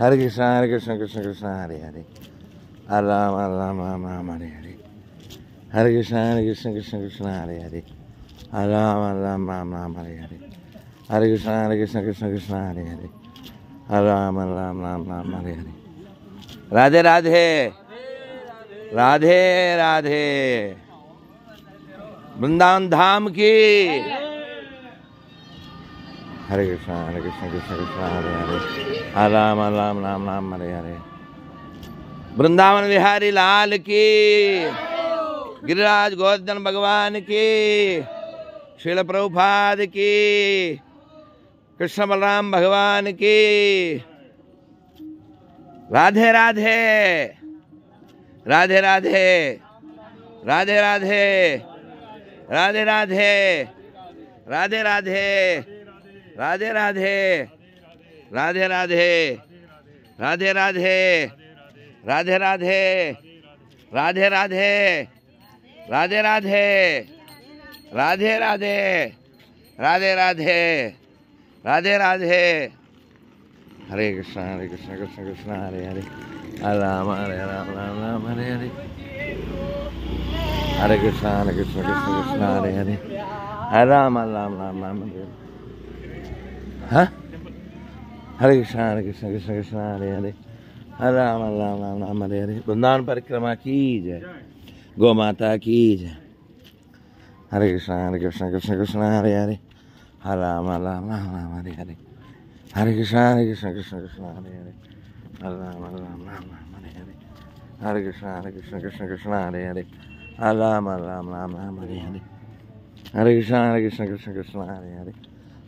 हरे कृष्ण हरे कृष्ण कृष्ण कृष्ण हरे हरे राम राम राम राम हरे हरे हरे कृष्ण हरे कृष्ण कृष्ण कृष्ण हरे हरे राम राम राम राम हरे हरे हरे कृष्ण हरे कृष्ण कृष्ण कृष्ण हरे हरे राम राम राम राम हरे हरे राधे राधे राधे राधे वृंदावन धाम की हरे कृष्णा हरे कृष्णा कृष्ण कृष्णा हरे हरे हर राम हर राम राम राम हरे हरे वृंदावन बिहारी लाल की गिरिराज गोवर्धन भगवान की शिल प्रभुपाद की कृष्ण बलराम भगवान की राधे राधे राधे राधे राधे राधे राधे राधे राधे राधे राधे राधे राधे राधे राधे राधे राधे राधे राधे राधे राधे राधे राधे राधे राधे राधे राधे राधे हरे कृष्ण हरे कृष्ण कृष्ण कृष्ण हरे हरे राम हरे राम राम राम हरे हरे हरे कृष्ण हरे कृष्ण कृष्ण कृष्ण हरे हरे हरे राम राम राम राम हरे हरे हरे कृष्ण हरे कृष्ण कृष्ण कृष्ण हरे हरे हरे राम राम राम राम हरे हरे वृंदावन परिक्रमा की जय गौ माता की जय हरे कृष्ण हरे कृष्ण कृष्ण कृष्ण हरे हरे हरे राम हरे राम राम राम हरे हरे हरे कृष्ण हरे कृष्ण कृष्ण कृष्ण हरे हरे हरे राम हरे राम राम राम हरे हरे हरे कृष्ण हरे कृष्ण कृष्ण कृष्ण हरे हरे हरे राम राम राम राम हरे हरे हरे कृष्ण हरे कृष्ण कृष्ण कृष्ण हरे हरे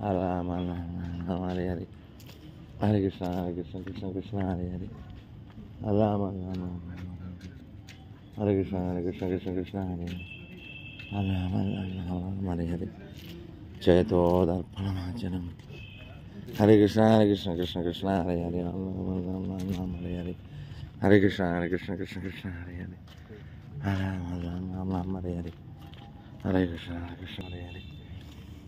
हरे राम राम हरे हरे हरे कृष्ण हरे कृष्ण कृष्ण कृष्ण हरे हरे राम राम राम हरे कृष्ण हरे कृष्ण कृष्ण कृष्ण हरे हरे राम राम राम हरे हरे जय तो दर्पणमाचरम हरे कृष्ण हरे कृष्ण कृष्ण कृष्ण हरे हरे राम राम राम राम राम हरे हरे हरे कृष्ण हरे कृष्ण कृष्ण कृष्ण हरे हरे हरे राम राम राम राम हरे हरे हरे कृष्ण हरे कृष्ण हरे हरे